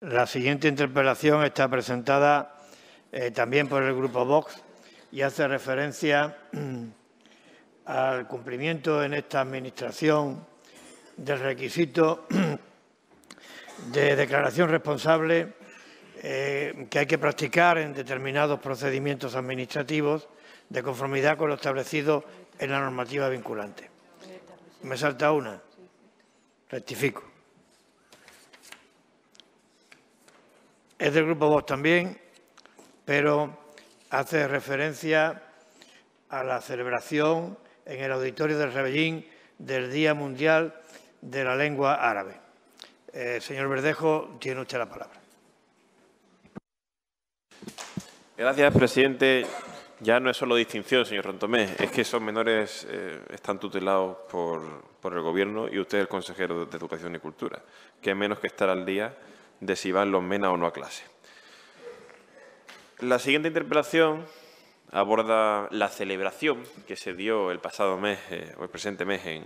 La siguiente interpelación está presentada eh, también por el Grupo Vox y hace referencia mm, al cumplimiento en esta Administración del requisito mm, de declaración responsable eh, que hay que practicar en determinados procedimientos administrativos de conformidad con lo establecido en la normativa vinculante. Me salta una. Rectifico. es del Grupo vos también, pero hace referencia a la celebración en el auditorio del Rebellín del Día Mundial de la Lengua Árabe. Eh, señor Verdejo, tiene usted la palabra. Gracias, presidente. Ya no es solo distinción, señor Rontomé, es que esos menores eh, están tutelados por, por el Gobierno y usted es el consejero de Educación y Cultura. Que menos que estar al día de si van los MENA o no a clase. La siguiente interpelación aborda la celebración que se dio el pasado mes, eh, o el presente mes, en,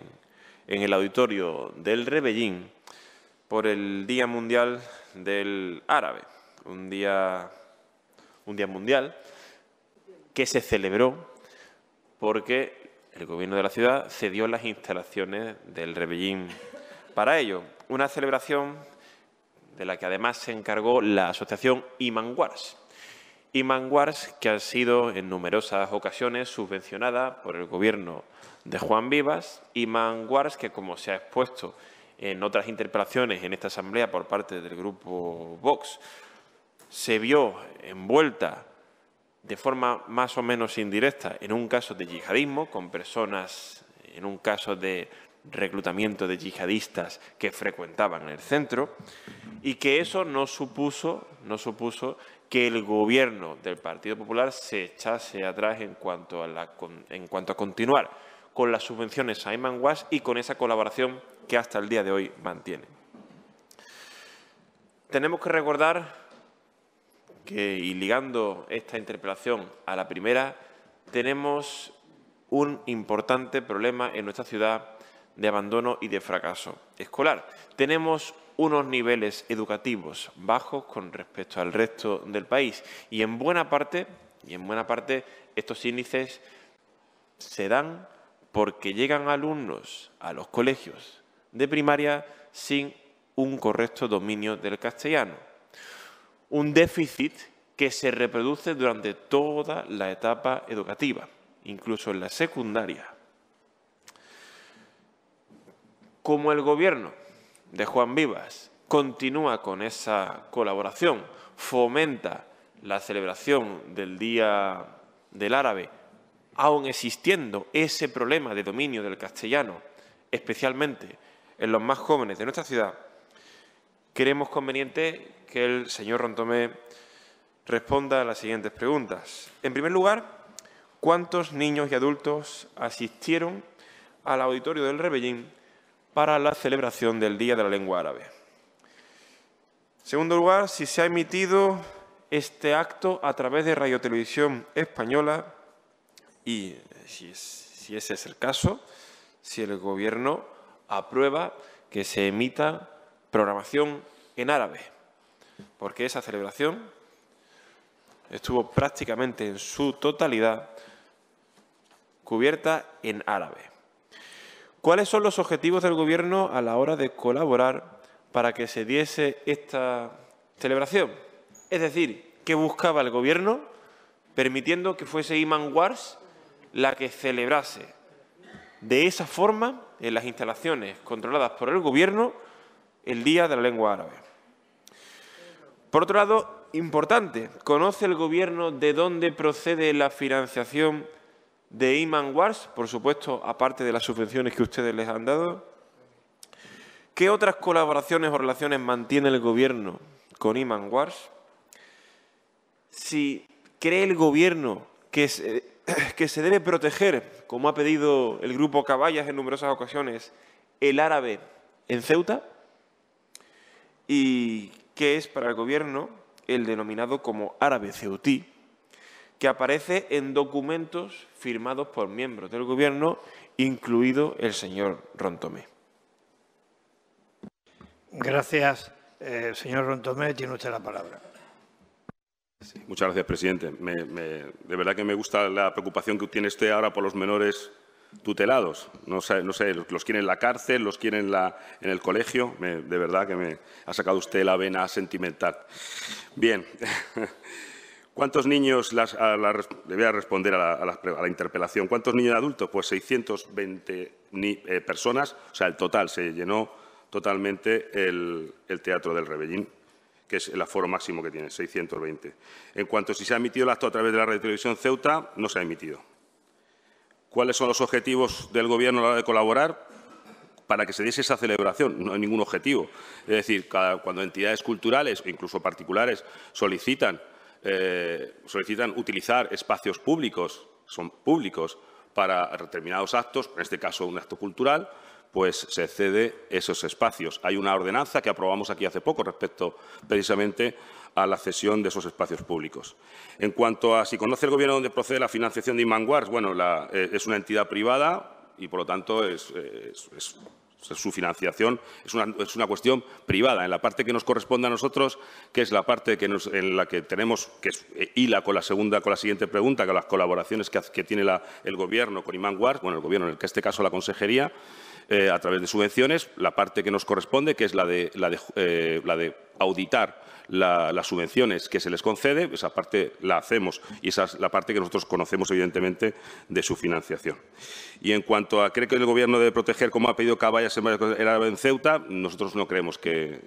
el auditorio del Rebellín por el Día Mundial del Árabe, un día, un día mundial que se celebró porque el gobierno de la ciudad cedió las instalaciones del Rebellín para ello. Una celebración de la que además se encargó la asociación Iman Wars, que ha sido en numerosas ocasiones subvencionada por el gobierno de Juan Vivas, Wars, que como se ha expuesto en otras interpelaciones en esta asamblea por parte del grupo Vox, se vio envuelta de forma más o menos indirecta en un caso de yihadismo, con personas en un caso de reclutamiento de yihadistas que frecuentaban el centro y que eso no supuso, no supuso que el gobierno del Partido Popular se echase atrás en cuanto a, en cuanto a continuar con las subvenciones a y con esa colaboración que hasta el día de hoy mantiene. Tenemos que recordar que, y ligando esta interpelación a la primera, tenemos un importante problema en nuestra ciudad de abandono y de fracaso escolar. Tenemos unos niveles educativos bajos con respecto al resto del país y en buena parte, y en buena parte estos índices se dan porque llegan alumnos a los colegios de primaria sin un correcto dominio del castellano. Un déficit que se reproduce durante toda la etapa educativa, incluso en la secundaria. Como el gobierno de Juan Vivas continúa con esa colaboración, fomenta la celebración del Día del Árabe, aun existiendo ese problema de dominio del castellano, especialmente en los más jóvenes de nuestra ciudad, queremos conveniente que el señor Rontomé responda a las siguientes preguntas. En primer lugar, ¿cuántos niños y adultos asistieron al auditorio del Rebellín para la celebración del Día de la Lengua Árabe. En segundo lugar, si se ha emitido este acto a través de Radio Televisión Española y, si ese es el caso, si el Gobierno aprueba que se emita programación en árabe, porque esa celebración estuvo prácticamente en su totalidad cubierta en árabe. ¿Cuáles son los objetivos del Gobierno a la hora de colaborar para que se diese esta celebración? Es decir, ¿qué buscaba el Gobierno permitiendo que fuese Iman Wars la que celebrase de esa forma en las instalaciones controladas por el Gobierno el Día de la Lengua Árabe? Por otro lado, importante, ¿conoce el Gobierno de dónde procede la financiación? de Iman Wars, por supuesto, aparte de las subvenciones que ustedes les han dado. ¿Qué otras colaboraciones o relaciones mantiene el gobierno con Iman Wars? Si cree el gobierno que se, que se debe proteger, como ha pedido el grupo Caballas en numerosas ocasiones, el árabe en Ceuta, y qué es para el gobierno el denominado como árabe ceutí, que aparece en documentos firmados por miembros del gobierno, incluido el señor Rontomé. Gracias, eh, señor Rontomé. Tiene usted la palabra. muchas gracias, presidente. de verdad que me gusta la preocupación que tiene usted ahora por los menores tutelados. No sé, no sé los quiere en la cárcel, los quiere en, el colegio. de verdad que me ha sacado usted la vena sentimental. Bien. ¿Cuántos niños, las, le responder a la, interpelación, ¿cuántos niños adultos? Pues 620 eh, personas, o sea, el total, se llenó totalmente el, Teatro del Rebellín, que es el aforo máximo que tiene, 620. En cuanto a si se ha emitido el acto a través de la de televisión Ceuta, no se ha emitido. ¿Cuáles son los objetivos del Gobierno a la hora de colaborar? para que se diese esa celebración. No hay ningún objetivo. Es decir, cuando entidades culturales o incluso particulares solicitan eh, solicitan utilizar espacios públicos, son públicos, para determinados actos, en este caso un acto cultural, pues se cede esos espacios. Hay una ordenanza que aprobamos aquí hace poco respecto precisamente a la cesión de esos espacios públicos. En cuanto a si conoce el Gobierno dónde procede la financiación de Imanguars, bueno, eh, es una entidad privada y, por lo tanto, es eh, su financiación es una, cuestión privada. En la parte que nos corresponde a nosotros, que es la parte que en la que tenemos, que es, eh, hila con la segunda, con la siguiente pregunta, con las colaboraciones que, tiene el Gobierno con Imán Guard, bueno, el Gobierno, en el que este caso la Consejería, eh, a través de subvenciones, la parte que nos corresponde, que es la de, la de eh, auditar las subvenciones que se les concede, esa parte la hacemos y esa es la parte que nosotros conocemos, evidentemente, de su financiación. Y en cuanto a, ¿cree que el Gobierno debe proteger, como ha pedido Caballas en, en Ceuta? Nosotros no creemos que,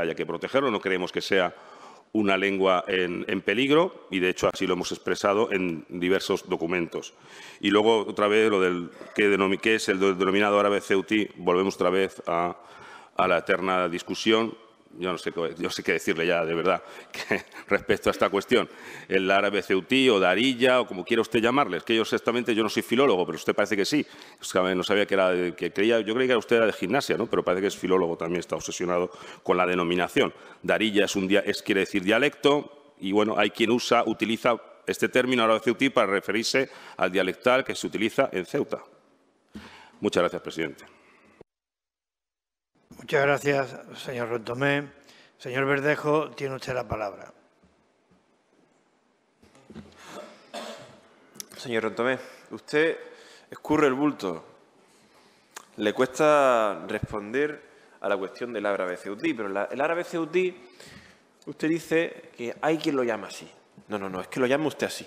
haya que protegerlo, no creemos que sea una lengua en, peligro y, de hecho, así lo hemos expresado en diversos documentos. Y luego, otra vez, lo del que, es el denominado árabe ceuti, volvemos otra vez a, a la eterna discusión yo no sé, yo qué decirle ya de verdad respecto a esta cuestión. El árabe ceutí o darilla o como quiera usted llamarles, que yo exactamente, yo no soy filólogo, pero usted parece que sí. no sabía que era, que creía, yo creía que usted era de gimnasia, ¿no? pero parece que es filólogo también, está obsesionado con la denominación. Darilla es un es, quiere decir dialecto y bueno, hay quien usa, utiliza este término árabe ceutí para referirse al dialectal que se utiliza en Ceuta. Muchas gracias, presidente. Muchas gracias, señor Rontomé. Señor Verdejo, tiene usted la palabra. Señor Rontomé, usted escurre el bulto. Le cuesta responder a la cuestión del árabe ceutí, pero el árabe ceutí, usted dice que hay quien lo llama así. No, no, no, es que lo llame usted así,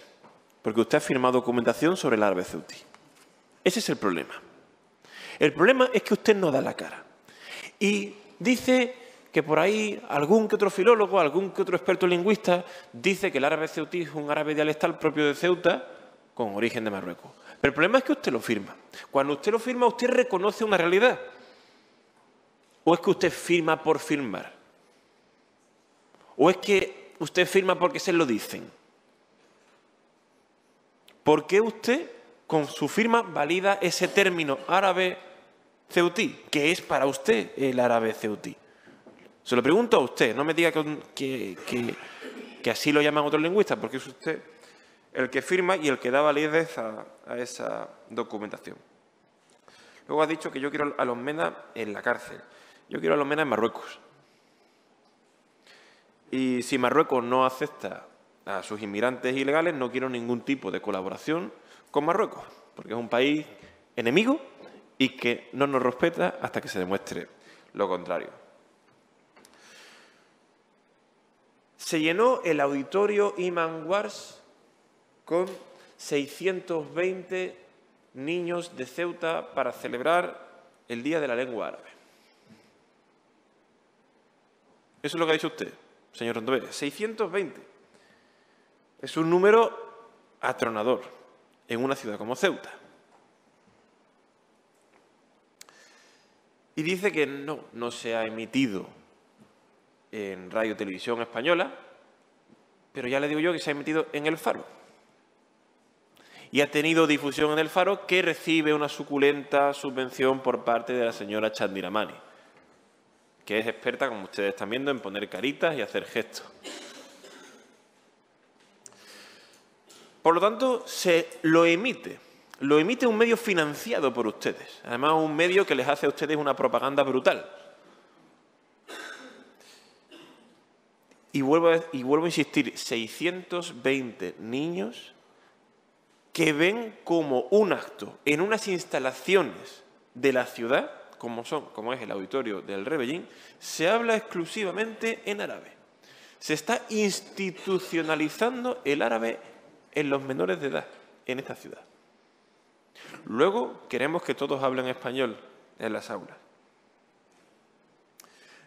porque usted ha firmado documentación sobre el árabe ceutí. Ese es el problema. El problema es que usted no da la cara. Y dice que por ahí algún que otro filólogo, algún que otro experto lingüista, dice que el árabe ceutí es un árabe dialectal propio de Ceuta con origen de Marruecos. Pero el problema es que usted lo firma. Cuando usted lo firma, usted reconoce una realidad. ¿O es que usted firma por firmar? ¿O es que usted firma porque se lo dicen? ¿Por qué usted con su firma valida ese término árabe ceutí? ¿Qué es para usted el árabe ceutí? Se lo pregunto a usted, no me diga que, así lo llaman otros lingüistas, porque es usted el que firma y el que da validez a, a esa documentación. Luego ha dicho que yo quiero a los MENA en la cárcel. Yo quiero a los MENA en Marruecos. Y si Marruecos no acepta a sus inmigrantes ilegales, no quiero ningún tipo de colaboración con Marruecos, porque es un país enemigo y que no nos respeta hasta que se demuestre lo contrario. Se llenó el auditorio Iman Wars con 620 niños de Ceuta para celebrar el Día de la Lengua Árabe. Eso es lo que ha dicho usted, señor Rondovere, 620. Es un número atronador en una ciudad como Ceuta. Y dice que no, no se ha emitido en Radio Televisión Española, pero ya le digo yo que se ha emitido en El Faro. Y ha tenido difusión en El Faro que recibe una suculenta subvención por parte de la señora Chandiramani, que es experta, como ustedes están viendo, en poner caritas y hacer gestos. Por lo tanto, se lo emite lo emite un medio financiado por ustedes. Además, un medio que les hace a ustedes una propaganda brutal. Y vuelvo a, y vuelvo a insistir, 620 niños que ven como un acto en unas instalaciones de la ciudad, como, son, como es el auditorio del Rebellín, se habla exclusivamente en árabe. Se está institucionalizando el árabe en los menores de edad en esta ciudad. Luego queremos que todos hablen español en las aulas.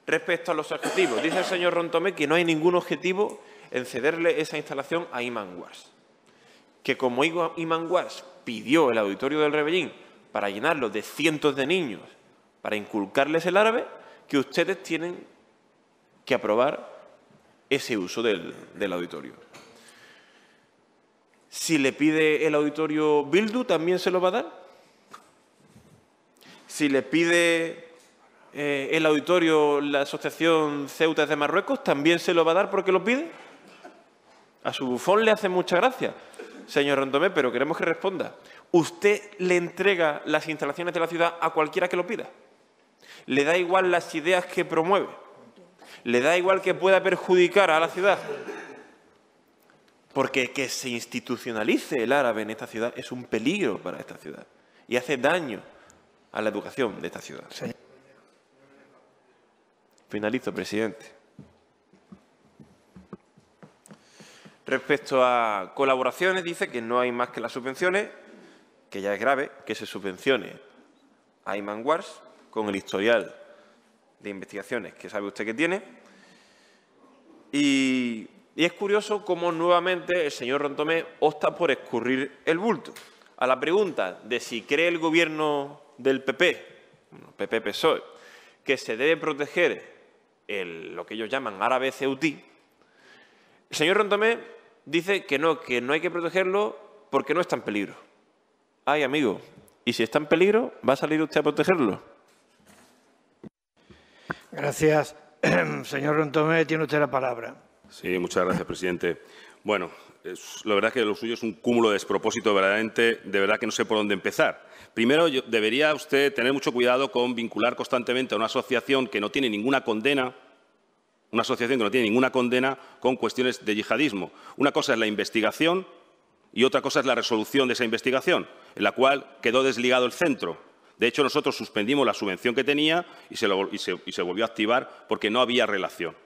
Respecto a los objetivos, dice el señor Rontomé que no hay ningún objetivo en cederle esa instalación a Iman Que como Iman pidió el auditorio del Rebellín para llenarlo de cientos de niños, para inculcarles el árabe, que ustedes tienen que aprobar ese uso del auditorio. Si le pide el auditorio Bildu, también se lo va a dar. Si le pide eh, el auditorio la Asociación Ceutas de Marruecos, también se lo va a dar porque lo pide. A su bufón le hace mucha gracia, señor Rondomé, pero queremos que responda. ¿Usted le entrega las instalaciones de la ciudad a cualquiera que lo pida? ¿Le da igual las ideas que promueve? ¿Le da igual que pueda perjudicar a la ciudad? Porque que se institucionalice el árabe en esta ciudad es un peligro para esta ciudad y hace daño a la educación de esta ciudad. Finalizo, presidente. Respecto a colaboraciones, dice que no hay más que las subvenciones, que ya es grave que se subvencione a Iman Wars con el historial de investigaciones que sabe usted que tiene. Y y es curioso cómo nuevamente el señor Rontomé opta por escurrir el bulto. A la pregunta de si cree el gobierno del PP, PP-PSOE, que se debe proteger lo que ellos llaman árabe ceutí, el señor Rontomé dice que no, que no hay que protegerlo porque no está en peligro. Ay, amigo, ¿y si está en peligro, va a salir usted a protegerlo? Gracias. Señor Rontomé, tiene usted la palabra. Sí, muchas gracias, presidente. Bueno, la verdad es que lo suyo es un cúmulo de despropósito verdaderamente, de verdad que no sé por dónde empezar. Primero, debería usted tener mucho cuidado con vincular constantemente a una asociación que no tiene ninguna condena, una asociación que no tiene ninguna condena con cuestiones de yihadismo. Una cosa es la investigación y otra cosa es la resolución de esa investigación, en la cual quedó desligado el centro. De hecho, nosotros suspendimos la subvención que tenía y se volvió a activar porque no había relación.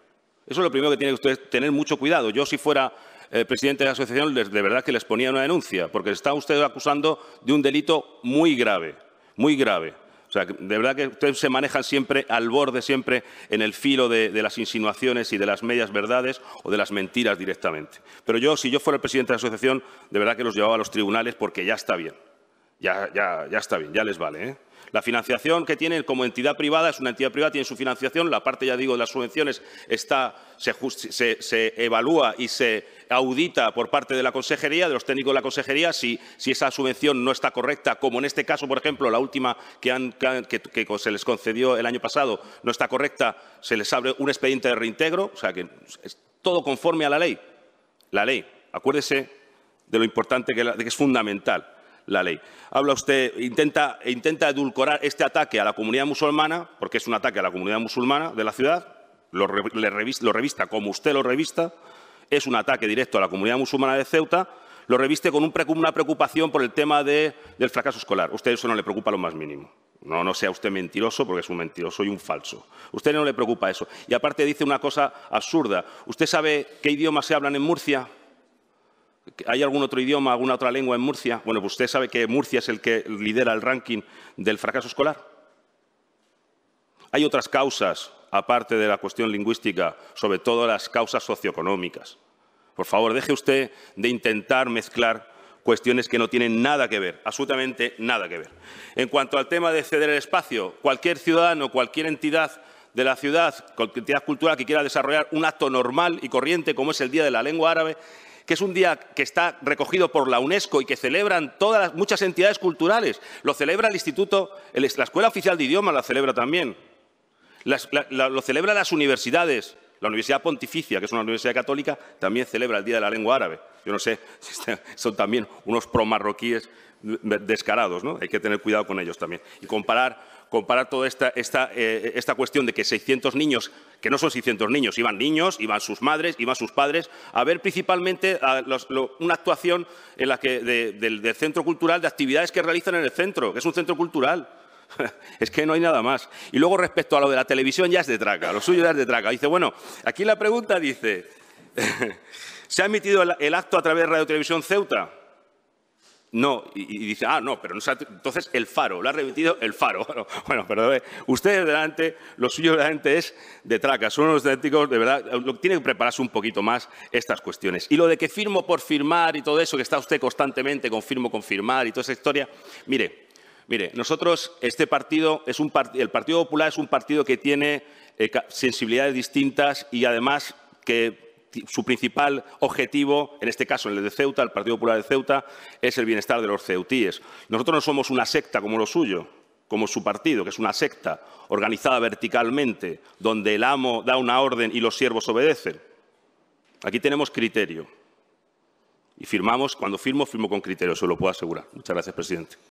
Eso es lo primero que tiene usted tener mucho cuidado. Yo si fuera eh, presidente de la asociación, de verdad que les ponía una denuncia, porque está usted acusando de un delito muy grave, muy grave. O sea, de verdad que ustedes se manejan siempre al borde, siempre en el filo de, de, las insinuaciones y de las medias verdades o de las mentiras directamente. Pero yo, si yo fuera el presidente de la asociación, de verdad que los llevaba a los tribunales porque ya está bien. Ya, está bien, ya les vale. ¿eh? La financiación que tienen como entidad privada es una entidad privada, tiene su financiación, la parte, ya digo, de las subvenciones se, evalúa y se audita por parte de la consejería, de los técnicos de la consejería, si, esa subvención no está correcta, como en este caso, por ejemplo, la última que, que, se les concedió el año pasado no está correcta, se les abre un expediente de reintegro, o sea que es todo conforme a la ley. La ley, acuérdese de lo importante de que es fundamental la ley. Habla usted, intenta, intenta edulcorar este ataque a la comunidad musulmana, porque es un ataque a la comunidad musulmana de la ciudad, lo, revista, como usted lo revista, es un ataque directo a la comunidad musulmana de Ceuta, lo reviste con una preocupación por el tema del fracaso escolar. A usted eso no le preocupa lo más mínimo. No, no sea usted mentiroso porque es un mentiroso y un falso. usted no le preocupa eso. Y aparte dice una cosa absurda. ¿Usted sabe qué idiomas se hablan en Murcia? ¿Hay algún otro idioma, alguna otra lengua en Murcia? Bueno, pues usted sabe que Murcia es el que lidera el ranking del fracaso escolar. Hay otras causas, aparte de la cuestión lingüística, sobre todo las causas socioeconómicas. Por favor, deje usted de intentar mezclar cuestiones que no tienen nada que ver, absolutamente nada que ver. En cuanto al tema de ceder el espacio, cualquier ciudadano, cualquier entidad de la ciudad, cualquier entidad cultural que quiera desarrollar un acto normal y corriente como es el Día de la Lengua Árabe, que es un día que está recogido por la UNESCO y que celebran todas muchas entidades culturales. Lo celebra el Instituto, la Escuela Oficial de Idiomas la celebra también. lo celebra las universidades. La Universidad Pontificia, que es una universidad católica, también celebra el Día de la Lengua Árabe. Yo no sé, son también unos promarroquíes descarados, ¿no? Hay que tener cuidado con ellos también. Y comparar, toda esta, eh, esta cuestión de que 600 niños que no son 600 niños, iban niños, iban sus madres, iban sus padres, a ver principalmente una actuación en la que, del, centro cultural, de actividades que realizan en el centro, que es un centro cultural. Es que no hay nada más. Y luego respecto a lo de la televisión ya es de traca, lo suyo ya es de traca. Dice, bueno, aquí la pregunta dice, ¿se ha emitido el acto a través de Radio Televisión Ceuta? No, y, dice, ah, no, pero no, entonces el faro, lo ha repetido el faro. Bueno, bueno perdón, ustedes delante, lo suyo delante es de traca, son unos auténticos, de verdad, tiene que prepararse un poquito más estas cuestiones. Y lo de que firmo por firmar y todo eso, que está usted constantemente con firmo, con firmar y toda esa historia, mire, mire, nosotros, este partido, es un el Partido Popular es un partido que tiene eh, sensibilidades distintas y además que su principal objetivo, en este caso en el de Ceuta, el Partido Popular de Ceuta, es el bienestar de los ceutíes. Nosotros no somos una secta como lo suyo, como su partido, que es una secta organizada verticalmente, donde el amo da una orden y los siervos obedecen. Aquí tenemos criterio. Y firmamos, cuando firmo, firmo con criterio, se lo puedo asegurar. Muchas gracias, presidente.